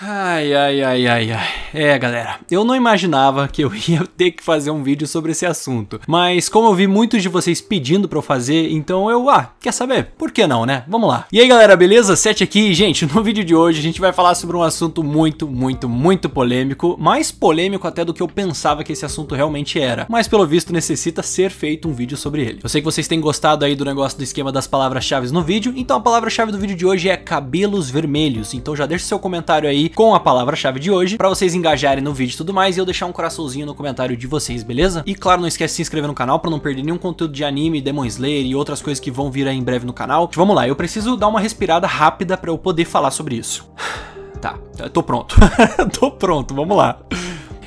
はい、いやいやいやいや。É, galera, eu não imaginava que eu ia ter que fazer um vídeo sobre esse assunto, mas como eu vi muitos de vocês pedindo pra eu fazer, então eu, ah, quer saber? Por que não, né? Vamos lá. E aí, galera, beleza? Sete aqui. Gente, no vídeo de hoje a gente vai falar sobre um assunto muito, muito, muito polêmico, mais polêmico até do que eu pensava que esse assunto realmente era, mas pelo visto necessita ser feito um vídeo sobre ele. Eu sei que vocês têm gostado aí do negócio do esquema das palavras-chave no vídeo, então a palavra-chave do vídeo de hoje é cabelos vermelhos, então já deixa seu comentário aí com a palavra-chave de hoje pra vocês engajarem no vídeo e tudo mais e eu deixar um coraçãozinho no comentário de vocês, beleza? E claro, não esquece de se inscrever no canal pra não perder nenhum conteúdo de anime, Demon Slayer e outras coisas que vão vir aí em breve no canal. Vamos lá, eu preciso dar uma respirada rápida pra eu poder falar sobre isso. Tá, tô pronto. tô pronto, vamos lá.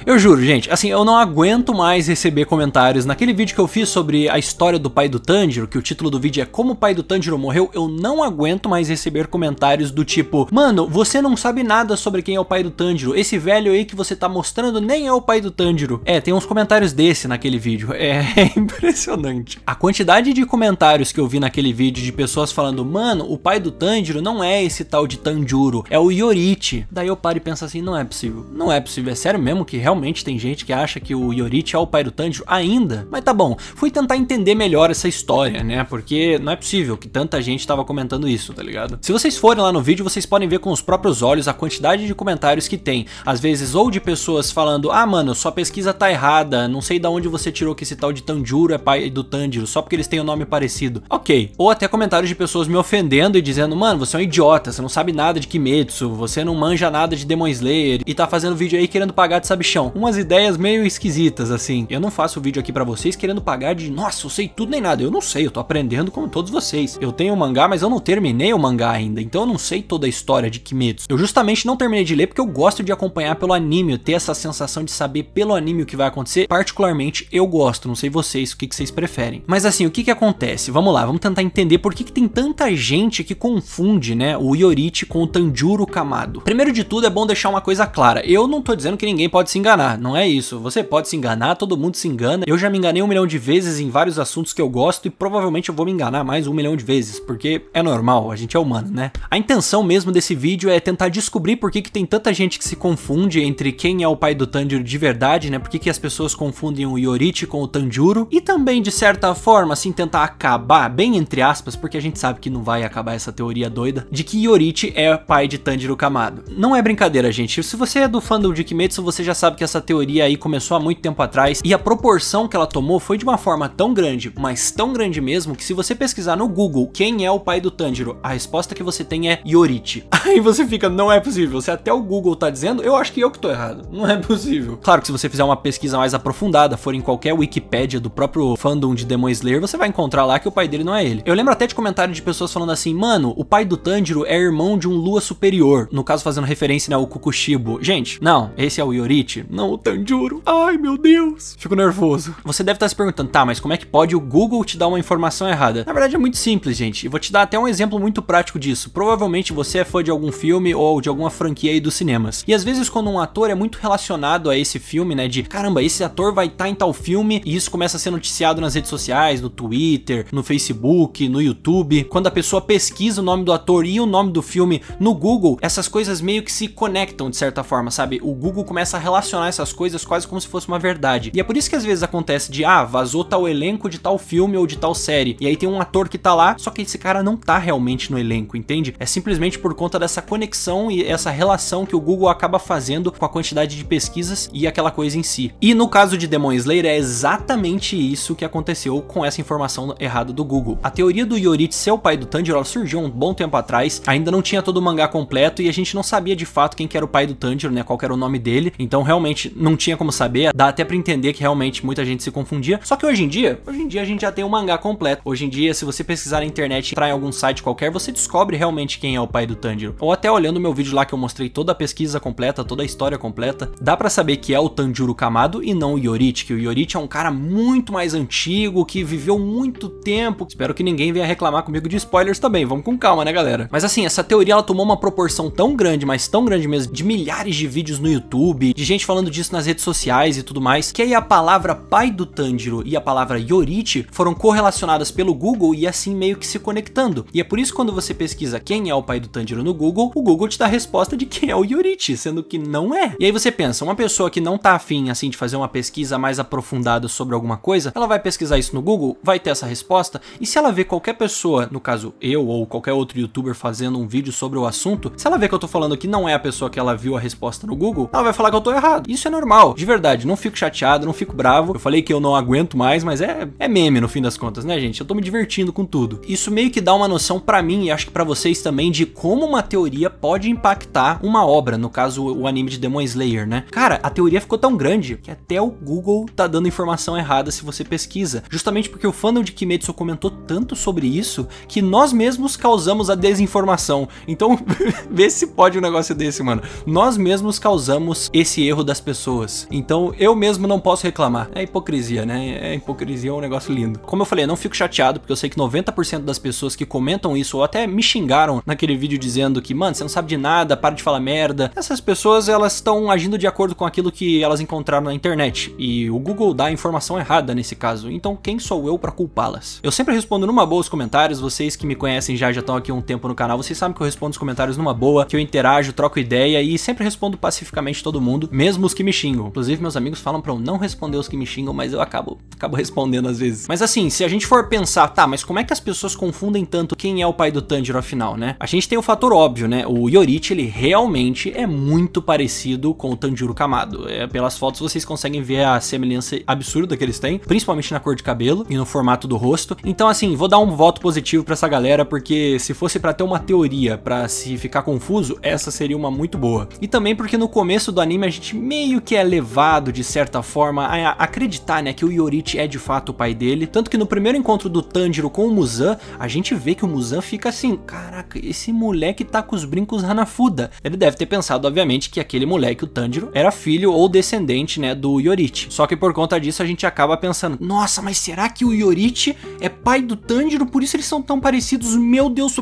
Eu juro, gente, assim, eu não aguento mais receber comentários. Naquele vídeo que eu fiz sobre a história do pai do Tanjiro, que o título do vídeo é Como o pai do Tanjiro morreu, eu não aguento mais receber comentários do tipo, mano, você não sabe nada sobre quem é o pai do Tanjiro, esse velho aí que você tá mostrando nem é o pai do Tanjiro. É, tem uns comentários desse naquele vídeo, é, é impressionante. A quantidade de comentários que eu vi naquele vídeo de pessoas falando, mano, o pai do Tanjiro não é esse tal de Tanjiro, é o Yorichi. Daí eu paro e penso assim, não é possível, não é possível, é sério mesmo que realmente realmente tem gente que acha que o Yorichi é o pai do Tanjiro ainda. Mas tá bom, fui tentar entender melhor essa história, né? Porque não é possível que tanta gente tava comentando isso, tá ligado? Se vocês forem lá no vídeo, vocês podem ver com os próprios olhos a quantidade de comentários que tem. Às vezes ou de pessoas falando, ah mano, sua pesquisa tá errada, não sei da onde você tirou que esse tal de Tanjiro é pai do Tanjiro, só porque eles têm o um nome parecido. Ok. Ou até comentários de pessoas me ofendendo e dizendo, mano, você é um idiota, você não sabe nada de Kimetsu, você não manja nada de Demon Slayer e tá fazendo vídeo aí querendo pagar de sabichão umas ideias meio esquisitas, assim. Eu não faço vídeo aqui para vocês querendo pagar de, nossa, eu sei tudo nem nada. Eu não sei, eu tô aprendendo como todos vocês. Eu tenho o um mangá, mas eu não terminei o mangá ainda, então eu não sei toda a história de Kimetsu. Eu justamente não terminei de ler porque eu gosto de acompanhar pelo anime, ter essa sensação de saber pelo anime o que vai acontecer. Particularmente, eu gosto, não sei vocês, o que, que vocês preferem. Mas assim, o que que acontece? Vamos lá, vamos tentar entender por que, que tem tanta gente que confunde, né, o Yorichi com o Tanjuro Kamado. Primeiro de tudo, é bom deixar uma coisa clara. Eu não tô dizendo que ninguém pode se enganar enganar, não é isso. Você pode se enganar, todo mundo se engana. Eu já me enganei um milhão de vezes em vários assuntos que eu gosto e provavelmente eu vou me enganar mais um milhão de vezes, porque é normal, a gente é humano, né? A intenção mesmo desse vídeo é tentar descobrir por que, que tem tanta gente que se confunde entre quem é o pai do Tanjiro de verdade, né? Por que, que as pessoas confundem o Yorichi com o Tanjiro e também, de certa forma, assim, tentar acabar, bem entre aspas, porque a gente sabe que não vai acabar essa teoria doida, de que Yorichi é pai de Tanjiro Kamado. Não é brincadeira, gente. Se você é do fandom de Kimetsu, você já sabe que que essa teoria aí começou há muito tempo atrás e a proporção que ela tomou foi de uma forma tão grande, mas tão grande mesmo, que se você pesquisar no Google quem é o pai do Tanjiro, a resposta que você tem é Yorichi. Aí você fica, não é possível, se até o Google tá dizendo, eu acho que eu que tô errado, não é possível. Claro que se você fizer uma pesquisa mais aprofundada, for em qualquer Wikipédia do próprio fandom de Demon Slayer, você vai encontrar lá que o pai dele não é ele. Eu lembro até de comentário de pessoas falando assim, mano, o pai do Tanjiro é irmão de um Lua Superior, no caso fazendo referência né, ao Kukushibo. Gente, não, esse é o Yorichi, não, o Tanjuro. Ai, meu Deus. Fico nervoso. Você deve estar se perguntando, tá, mas como é que pode o Google te dar uma informação errada? Na verdade é muito simples, gente. E vou te dar até um exemplo muito prático disso. Provavelmente você é fã de algum filme ou de alguma franquia aí dos cinemas. E às vezes quando um ator é muito relacionado a esse filme, né, de caramba, esse ator vai estar tá em tal filme e isso começa a ser noticiado nas redes sociais, no Twitter, no Facebook, no YouTube. Quando a pessoa pesquisa o nome do ator e o nome do filme no Google, essas coisas meio que se conectam de certa forma, sabe? O Google começa a relacionar essas coisas quase como se fosse uma verdade. E é por isso que às vezes acontece de, ah, vazou tal elenco de tal filme ou de tal série, e aí tem um ator que tá lá, só que esse cara não tá realmente no elenco, entende? É simplesmente por conta dessa conexão e essa relação que o Google acaba fazendo com a quantidade de pesquisas e aquela coisa em si. E no caso de Demon Slayer é exatamente isso que aconteceu com essa informação errada do Google. A teoria do Yorit ser o pai do Tanjiro surgiu um bom tempo atrás, ainda não tinha todo o mangá completo e a gente não sabia de fato quem que era o pai do Tanjiro, né, qual era o nome dele, então realmente realmente não tinha como saber, dá até para entender que realmente muita gente se confundia. Só que hoje em dia, hoje em dia a gente já tem o um mangá completo. Hoje em dia, se você pesquisar na internet, entrar em algum site qualquer, você descobre realmente quem é o pai do Tanjiro. Ou até olhando meu vídeo lá que eu mostrei toda a pesquisa completa, toda a história completa, dá para saber que é o Tanjiro Kamado e não o Yorichi, que o Yorichi é um cara muito mais antigo, que viveu muito tempo. Espero que ninguém venha reclamar comigo de spoilers também, vamos com calma, né, galera? Mas assim, essa teoria ela tomou uma proporção tão grande, mas tão grande mesmo, de milhares de vídeos no YouTube, de gente falando falando disso nas redes sociais e tudo mais, que aí a palavra pai do Tanjiro e a palavra Yorichi foram correlacionadas pelo Google e assim meio que se conectando. E é por isso que quando você pesquisa quem é o pai do Tanjiro no Google, o Google te dá a resposta de quem é o Yorichi, sendo que não é. E aí você pensa, uma pessoa que não tá afim assim de fazer uma pesquisa mais aprofundada sobre alguma coisa, ela vai pesquisar isso no Google, vai ter essa resposta, e se ela vê qualquer pessoa, no caso eu ou qualquer outro youtuber fazendo um vídeo sobre o assunto, se ela vê que eu tô falando que não é a pessoa que ela viu a resposta no Google, ela vai falar que eu tô errado isso é normal, de verdade. Não fico chateado, não fico bravo. Eu falei que eu não aguento mais, mas é, é meme no fim das contas, né, gente? Eu tô me divertindo com tudo. Isso meio que dá uma noção para mim e acho que para vocês também de como uma teoria pode impactar uma obra, no caso o anime de Demon Slayer, né? Cara, a teoria ficou tão grande que até o Google tá dando informação errada se você pesquisa, justamente porque o fandom de Kimetsu comentou tanto sobre isso que nós mesmos causamos a desinformação. Então, vê se pode um negócio desse, mano. Nós mesmos causamos esse erro da das pessoas. Então eu mesmo não posso reclamar. É hipocrisia, né? É hipocrisia é um negócio lindo. Como eu falei, eu não fico chateado porque eu sei que 90% das pessoas que comentam isso ou até me xingaram naquele vídeo dizendo que, mano, você não sabe de nada, para de falar merda. Essas pessoas, elas estão agindo de acordo com aquilo que elas encontraram na internet e o Google dá a informação errada nesse caso. Então quem sou eu para culpá-las? Eu sempre respondo numa boa os comentários, vocês que me conhecem já já estão aqui um tempo no canal, vocês sabem que eu respondo os comentários numa boa, que eu interajo, troco ideia e sempre respondo pacificamente todo mundo, mesmo mesmo os que me xingam. Inclusive, meus amigos falam pra eu não responder os que me xingam, mas eu acabo, acabo respondendo às vezes. Mas assim, se a gente for pensar, tá, mas como é que as pessoas confundem tanto quem é o pai do Tanjiro afinal, né? A gente tem o fator óbvio, né? O Yorichi, ele realmente é muito parecido com o Tanjiro Kamado. É, pelas fotos vocês conseguem ver a semelhança absurda que eles têm, principalmente na cor de cabelo e no formato do rosto. Então assim, vou dar um voto positivo para essa galera, porque se fosse para ter uma teoria para se ficar confuso, essa seria uma muito boa. E também porque no começo do anime a gente meio que é levado de certa forma a acreditar né, que o Yorichi é de fato o pai dele. Tanto que no primeiro encontro do Tanjiro com o Muzan, a gente vê que o Muzan fica assim: caraca, esse moleque tá com os brincos Hanafuda. Ele deve ter pensado, obviamente, que aquele moleque, o Tanjiro, era filho ou descendente né, do Yorichi. Só que por conta disso a gente acaba pensando: nossa, mas será que o Yorichi é pai do Tanjiro? Por isso eles são tão parecidos? Meu Deus,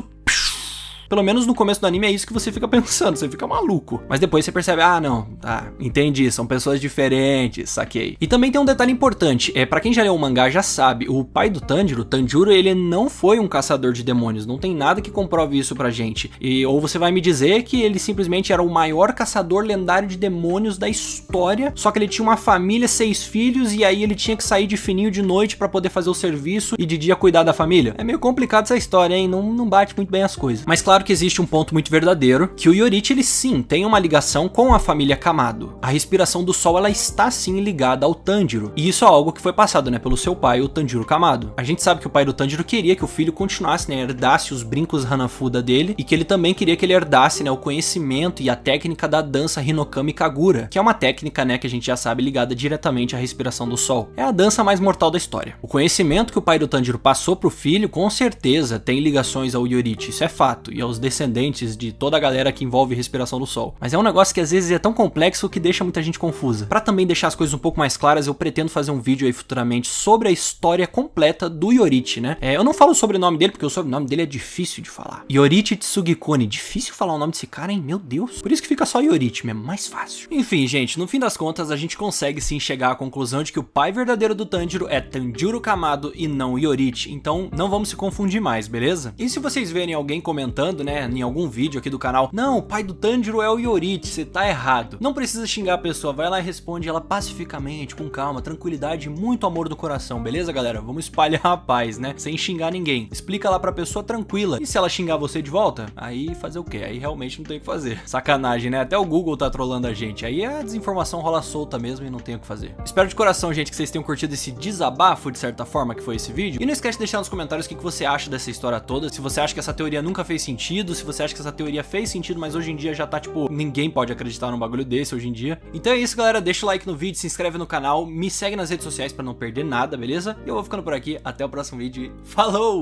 pelo menos no começo do anime é isso que você fica pensando, você fica maluco. Mas depois você percebe, ah, não, tá, entendi, são pessoas diferentes, saquei. E também tem um detalhe importante, é para quem já leu o mangá já sabe, o pai do Tanjiro, Tanjiro, ele não foi um caçador de demônios, não tem nada que comprove isso pra gente. E ou você vai me dizer que ele simplesmente era o maior caçador lendário de demônios da história, só que ele tinha uma família, seis filhos e aí ele tinha que sair de fininho de noite para poder fazer o serviço e de dia cuidar da família. É meio complicado essa história, hein? Não, não bate muito bem as coisas. Mas claro claro que existe um ponto muito verdadeiro, que o Yorichi ele sim tem uma ligação com a família Kamado. A respiração do sol ela está sim ligada ao Tanjiro, e isso é algo que foi passado né, pelo seu pai, o Tanjiro Kamado. A gente sabe que o pai do Tanjiro queria que o filho continuasse, né, herdasse os brincos Hanafuda dele, e que ele também queria que ele herdasse né, o conhecimento e a técnica da dança Hinokami Kagura, que é uma técnica né, que a gente já sabe ligada diretamente à respiração do sol. É a dança mais mortal da história. O conhecimento que o pai do Tanjiro passou pro filho, com certeza, tem ligações ao Yorichi, isso é fato, e ao os descendentes de toda a galera que envolve respiração do Sol. Mas é um negócio que às vezes é tão complexo que deixa muita gente confusa. Para também deixar as coisas um pouco mais claras, eu pretendo fazer um vídeo aí futuramente sobre a história completa do Yorichi, né? É, eu não falo o sobrenome dele porque o sobrenome dele é difícil de falar. Yorichi Tsugikone, difícil falar o nome desse cara, hein? Meu Deus. Por isso que fica só Yorichi mesmo, mais fácil. Enfim, gente, no fim das contas a gente consegue sim chegar à conclusão de que o pai verdadeiro do Tanjiro é Tanjiro Kamado e não Yorichi. Então não vamos se confundir mais, beleza? E se vocês verem alguém comentando falando, né, em algum vídeo aqui do canal, não, o pai do Tanjiro é o Yorit, você tá errado. Não precisa xingar a pessoa, vai lá e responde ela pacificamente, com calma, tranquilidade e muito amor do coração, beleza, galera? Vamos espalhar a paz, né? Sem xingar ninguém. Explica lá pra pessoa tranquila. E se ela xingar você de volta, aí fazer o quê? Aí realmente não tem o que fazer. Sacanagem, né? Até o Google tá trolando a gente. Aí a desinformação rola solta mesmo e não tem o que fazer. Espero de coração, gente, que vocês tenham curtido esse desabafo, de certa forma, que foi esse vídeo. E não esquece de deixar nos comentários o que você acha dessa história toda. Se você acha que essa teoria nunca fez sentido, sentido, se você acha que essa teoria fez sentido, mas hoje em dia já tá tipo, ninguém pode acreditar num bagulho desse hoje em dia. Então é isso, galera, deixa o like no vídeo, se inscreve no canal, me segue nas redes sociais para não perder nada, beleza? E eu vou ficando por aqui, até o próximo vídeo. Falou!